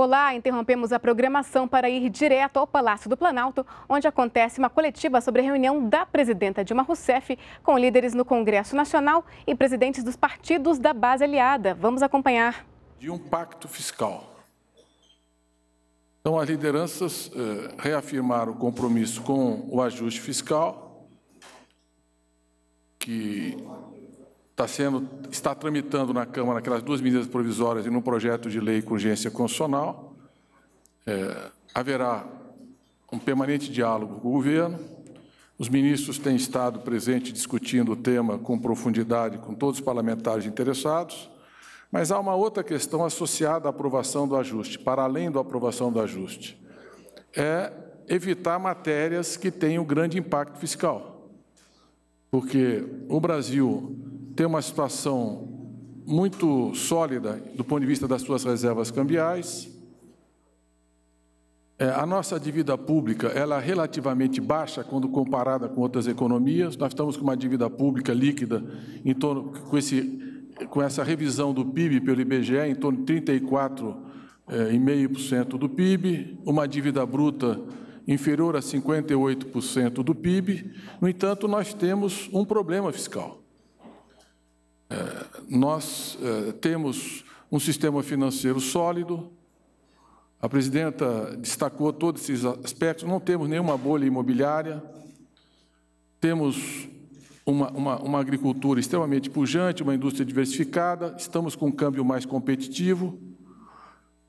Olá, interrompemos a programação para ir direto ao Palácio do Planalto, onde acontece uma coletiva sobre a reunião da presidenta Dilma Rousseff com líderes no Congresso Nacional e presidentes dos partidos da base aliada. Vamos acompanhar. De um pacto fiscal. Então, as lideranças eh, reafirmaram o compromisso com o ajuste fiscal, que está, sendo, está tramitando na Câmara aquelas duas medidas provisórias e num projeto de lei com urgência constitucional. É, haverá um permanente diálogo com o governo. Os ministros têm estado presentes discutindo o tema com profundidade com todos os parlamentares interessados. Mas há uma outra questão associada à aprovação do ajuste, para além da aprovação do ajuste. É evitar matérias que tenham grande impacto fiscal. Porque o Brasil tem uma situação muito sólida do ponto de vista das suas reservas cambiais. É, a nossa dívida pública ela é relativamente baixa quando comparada com outras economias. Nós estamos com uma dívida pública líquida em torno com esse com essa revisão do PIB pelo IBGE em torno de 34,5% é, do PIB, uma dívida bruta inferior a 58% do PIB. No entanto, nós temos um problema fiscal nós eh, temos um sistema financeiro sólido. A presidenta destacou todos esses aspectos. Não temos nenhuma bolha imobiliária. Temos uma, uma, uma agricultura extremamente pujante, uma indústria diversificada. Estamos com um câmbio mais competitivo.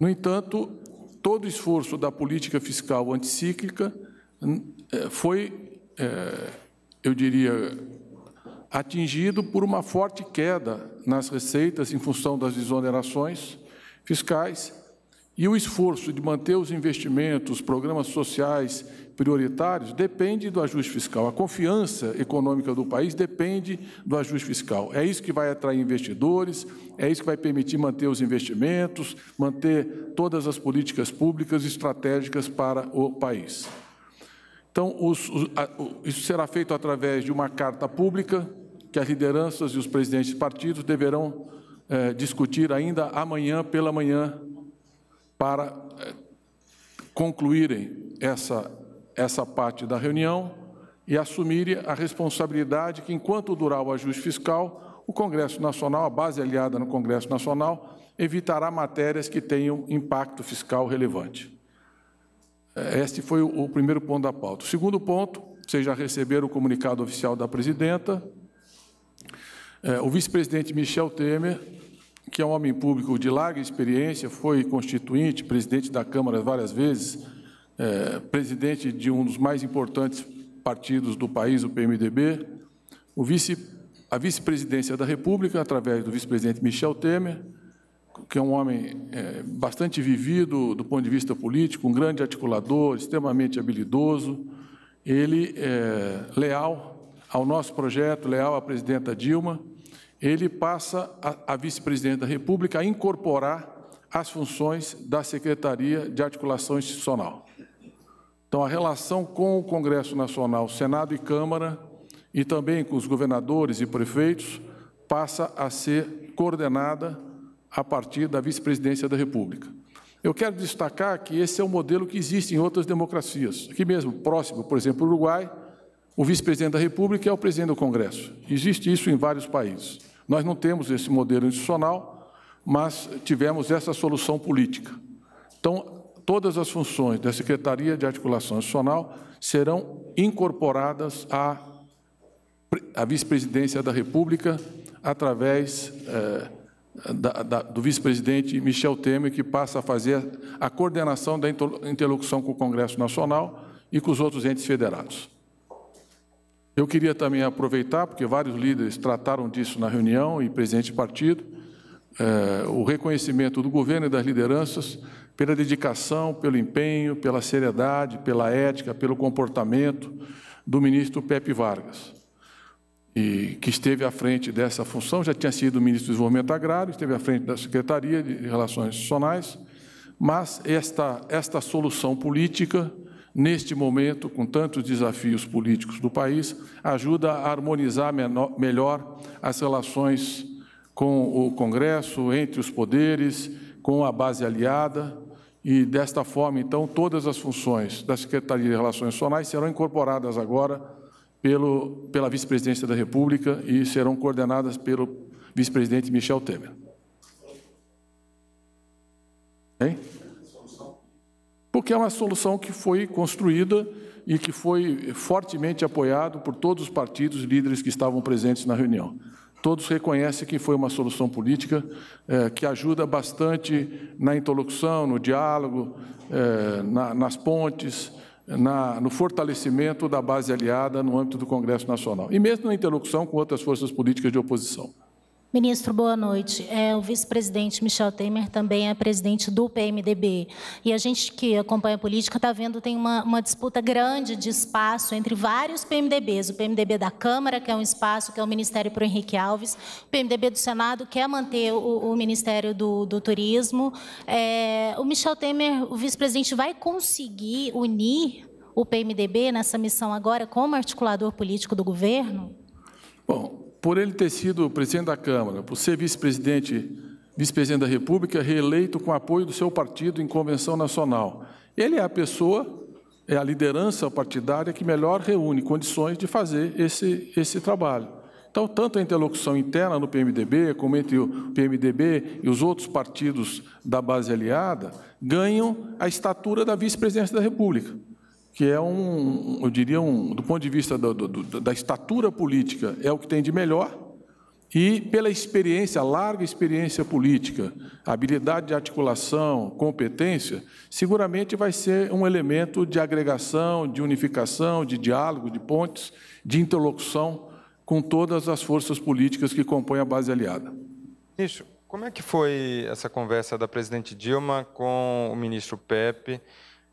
No entanto, todo o esforço da política fiscal anticíclica eh, foi, eh, eu diria, atingido por uma forte queda nas receitas em função das desonerações fiscais e o esforço de manter os investimentos, programas sociais prioritários, depende do ajuste fiscal. A confiança econômica do país depende do ajuste fiscal. É isso que vai atrair investidores, é isso que vai permitir manter os investimentos, manter todas as políticas públicas estratégicas para o país. Então, os, os, a, o, isso será feito através de uma carta pública, que as lideranças e os presidentes de partidos deverão eh, discutir ainda amanhã pela manhã para eh, concluírem essa, essa parte da reunião e assumirem a responsabilidade que, enquanto durar o ajuste fiscal, o Congresso Nacional, a base aliada no Congresso Nacional, evitará matérias que tenham impacto fiscal relevante. Eh, este foi o primeiro ponto da pauta. O segundo ponto, vocês já receberam o comunicado oficial da presidenta, é, o vice-presidente Michel Temer, que é um homem público de larga experiência, foi constituinte, presidente da Câmara várias vezes, é, presidente de um dos mais importantes partidos do país, o PMDB, o vice, a vice-presidência da República, através do vice-presidente Michel Temer, que é um homem é, bastante vivido do ponto de vista político, um grande articulador, extremamente habilidoso, ele é leal ao nosso projeto, leal à presidenta Dilma, ele passa a, a vice-presidente da República a incorporar as funções da Secretaria de Articulação Institucional. Então, a relação com o Congresso Nacional, Senado e Câmara, e também com os governadores e prefeitos, passa a ser coordenada a partir da vice-presidência da República. Eu quero destacar que esse é um modelo que existe em outras democracias. Aqui mesmo, próximo, por exemplo, o Uruguai, o vice-presidente da República é o presidente do Congresso. Existe isso em vários países. Nós não temos esse modelo institucional, mas tivemos essa solução política. Então, todas as funções da Secretaria de Articulação Institucional serão incorporadas à, à vice-presidência da República através eh, da, da, do vice-presidente Michel Temer, que passa a fazer a coordenação da interlocução com o Congresso Nacional e com os outros entes federados. Eu queria também aproveitar, porque vários líderes trataram disso na reunião e presidente de partido, eh, o reconhecimento do governo e das lideranças pela dedicação, pelo empenho, pela seriedade, pela ética, pelo comportamento do ministro Pepe Vargas, e que esteve à frente dessa função, já tinha sido ministro do Desenvolvimento Agrário, esteve à frente da Secretaria de Relações Institucionais, mas esta, esta solução política neste momento, com tantos desafios políticos do país, ajuda a harmonizar menor, melhor as relações com o Congresso, entre os poderes, com a base aliada. E, desta forma, então, todas as funções da Secretaria de Relações Nacionais serão incorporadas agora pelo, pela Vice-Presidência da República e serão coordenadas pelo vice-presidente Michel Temer. Hein? porque é uma solução que foi construída e que foi fortemente apoiado por todos os partidos e líderes que estavam presentes na reunião. Todos reconhecem que foi uma solução política eh, que ajuda bastante na interlocução, no diálogo, eh, na, nas pontes, na, no fortalecimento da base aliada no âmbito do Congresso Nacional e mesmo na interlocução com outras forças políticas de oposição. Ministro, boa noite. É, o vice-presidente Michel Temer também é presidente do PMDB. E a gente que acompanha a política está vendo tem uma, uma, disputa grande de espaço entre vários PMDBs. O PMDB da Câmara, que é um espaço, que é o Ministério para o Henrique Alves. O PMDB do Senado quer manter o, o Ministério do, do Turismo. É, o Michel Temer, o vice-presidente, vai conseguir unir o PMDB nessa missão agora como articulador político do governo? Bom, por ele ter sido presidente da Câmara, por ser vice-presidente, vice-presidente da República, reeleito com apoio do seu partido em convenção nacional, ele é a pessoa, é a liderança partidária que melhor reúne condições de fazer esse, esse trabalho. Então, tanto a interlocução interna no PMDB, como entre o PMDB e os outros partidos da base aliada, ganham a estatura da vice-presidência da República que é um, eu diria, um, do ponto de vista do, do, da estatura política, é o que tem de melhor, e pela experiência, larga experiência política, habilidade de articulação, competência, seguramente vai ser um elemento de agregação, de unificação, de diálogo, de pontes, de interlocução com todas as forças políticas que compõem a base aliada. Ministro, como é que foi essa conversa da presidente Dilma com o ministro Pepe?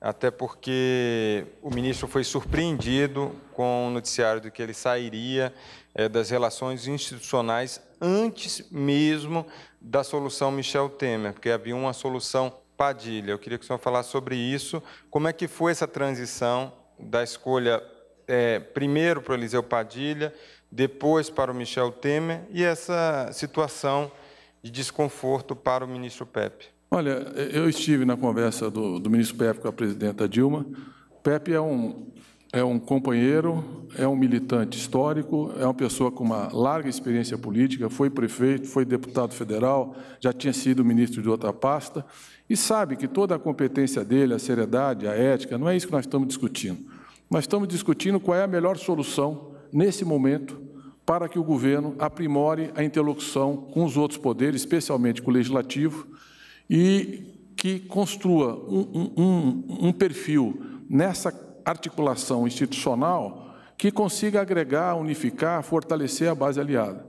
até porque o ministro foi surpreendido com o noticiário de que ele sairia é, das relações institucionais antes mesmo da solução Michel Temer, porque havia uma solução Padilha. Eu queria que o senhor falasse sobre isso. Como é que foi essa transição da escolha é, primeiro para o Eliseu Padilha, depois para o Michel Temer e essa situação de desconforto para o ministro Pepe? Olha, eu estive na conversa do, do ministro Pepe com a presidenta Dilma. Pepe é um, é um companheiro, é um militante histórico, é uma pessoa com uma larga experiência política, foi prefeito, foi deputado federal, já tinha sido ministro de outra pasta, e sabe que toda a competência dele, a seriedade, a ética, não é isso que nós estamos discutindo. Nós estamos discutindo qual é a melhor solução, nesse momento, para que o governo aprimore a interlocução com os outros poderes, especialmente com o legislativo, e que construa um, um, um perfil nessa articulação institucional que consiga agregar, unificar, fortalecer a base aliada.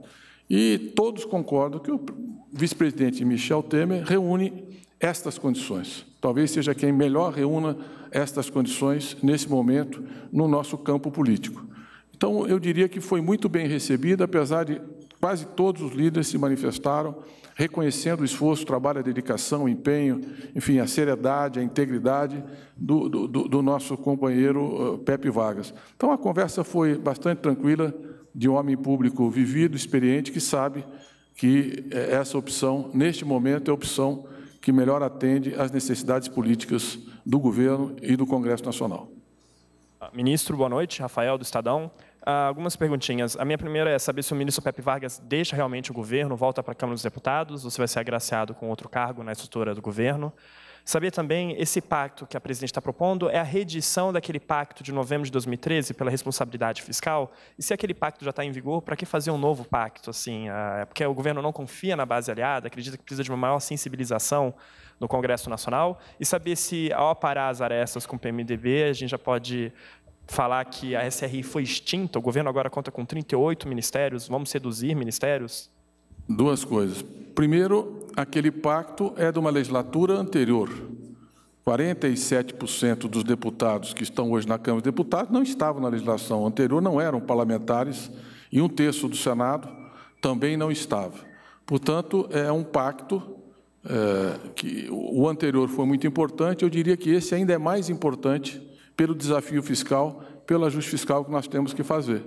E todos concordam que o vice-presidente Michel Temer reúne estas condições. Talvez seja quem melhor reúna estas condições nesse momento no nosso campo político. Então, eu diria que foi muito bem recebida, apesar de Quase todos os líderes se manifestaram reconhecendo o esforço, o trabalho, a dedicação, o empenho, enfim, a seriedade, a integridade do, do, do nosso companheiro eh, Pepe Vargas. Então, a conversa foi bastante tranquila, de um homem público vivido, experiente, que sabe que eh, essa opção, neste momento, é a opção que melhor atende às necessidades políticas do governo e do Congresso Nacional. Ah, ministro, boa noite. Rafael do Estadão. Ah, algumas perguntinhas. A minha primeira é saber se o ministro Pepe Vargas deixa realmente o governo, volta para a Câmara dos Deputados, ou se vai ser agraciado com outro cargo na estrutura do governo. Saber também, esse pacto que a presidente está propondo é a reedição daquele pacto de novembro de 2013 pela responsabilidade fiscal? E se aquele pacto já está em vigor, para que fazer um novo pacto? Assim, ah, é porque o governo não confia na base aliada, acredita que precisa de uma maior sensibilização no Congresso Nacional e saber se, ao parar as arestas com o PMDB, a gente já pode falar que a SRI foi extinta, o governo agora conta com 38 ministérios, vamos reduzir ministérios? Duas coisas. Primeiro, aquele pacto é de uma legislatura anterior. 47% dos deputados que estão hoje na Câmara dos Deputados não estavam na legislação anterior, não eram parlamentares, e um terço do Senado também não estava. Portanto, é um pacto é, que o anterior foi muito importante, eu diria que esse ainda é mais importante pelo desafio fiscal, pelo ajuste fiscal que nós temos que fazer.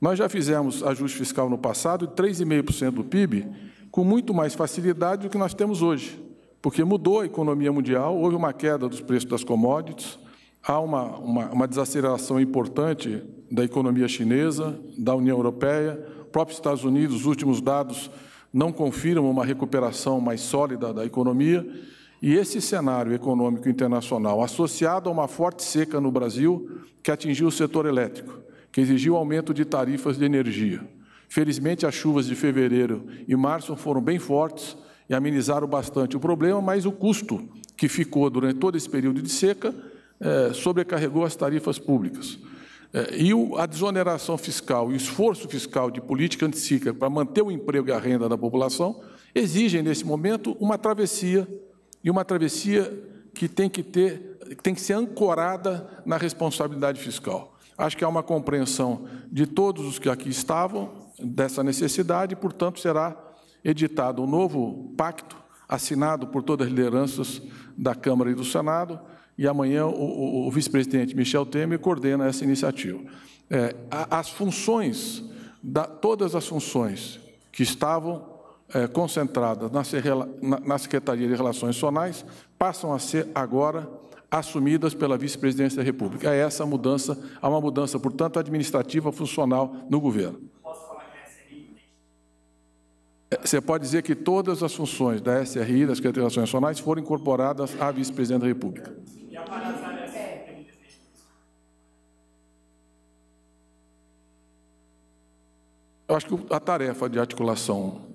Nós já fizemos ajuste fiscal no passado, 3,5% do PIB, com muito mais facilidade do que nós temos hoje, porque mudou a economia mundial, houve uma queda dos preços das commodities, há uma, uma, uma desaceleração importante da economia chinesa, da União Europeia, próprios Estados Unidos, os últimos dados não confirmam uma recuperação mais sólida da economia, e esse cenário econômico internacional, associado a uma forte seca no Brasil, que atingiu o setor elétrico, que exigiu aumento de tarifas de energia. Felizmente, as chuvas de fevereiro e março foram bem fortes e amenizaram bastante o problema, mas o custo que ficou durante todo esse período de seca é, sobrecarregou as tarifas públicas. É, e a desoneração fiscal e o esforço fiscal de política anticíclica para manter o emprego e a renda da população exigem, nesse momento, uma travessia e uma travessia que tem que ter, tem que ser ancorada na responsabilidade fiscal. Acho que há uma compreensão de todos os que aqui estavam dessa necessidade, e, portanto, será editado um novo pacto assinado por todas as lideranças da Câmara e do Senado, e amanhã o, o, o vice-presidente Michel Temer coordena essa iniciativa. É, as funções, da, todas as funções que estavam é, eh, concentradas na, na Secretaria de Relações Sonais passam a ser agora assumidas pela Vice-Presidência da República. É essa mudança, há uma mudança, portanto, administrativa funcional no governo. Eh, você pode dizer que todas as funções da SRI, das Secretaria de Relações Nacionais, foram incorporadas à Vice-Presidente da República. Eu acho que a tarefa de articulação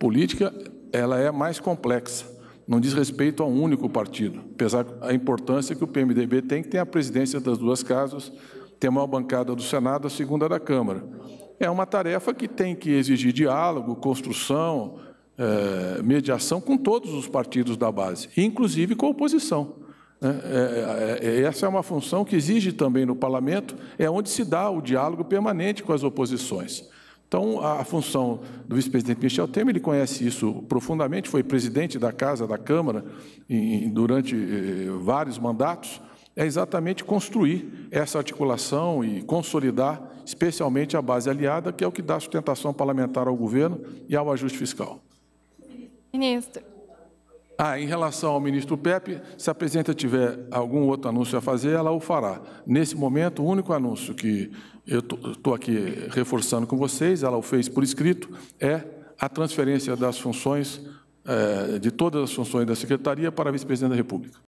política ela é mais complexa, não diz respeito a um único partido, apesar da importância que o PMDB tem, que tem a presidência das duas casas, tem a maior bancada do Senado, a segunda da Câmara. É uma tarefa que tem que exigir diálogo, construção, é, mediação com todos os partidos da base, inclusive com a oposição. Né? É, é, é, essa é uma função que exige também no parlamento, é onde se dá o diálogo permanente com as oposições. Então, a função do vice-presidente Michel Temer, ele conhece isso profundamente, foi presidente da Casa, da Câmara, em, durante eh, vários mandatos, é exatamente construir essa articulação e consolidar, especialmente a base aliada, que é o que dá sustentação parlamentar ao governo e ao ajuste fiscal. Ministro, ah, em relação ao ministro Pepe, se a presidenta tiver algum outro anúncio a fazer, ela o fará. Nesse momento, o único anúncio que eu estou aqui reforçando com vocês, ela o fez por escrito, é a transferência das funções, eh, de todas as funções da secretaria para a vice-presidente da República.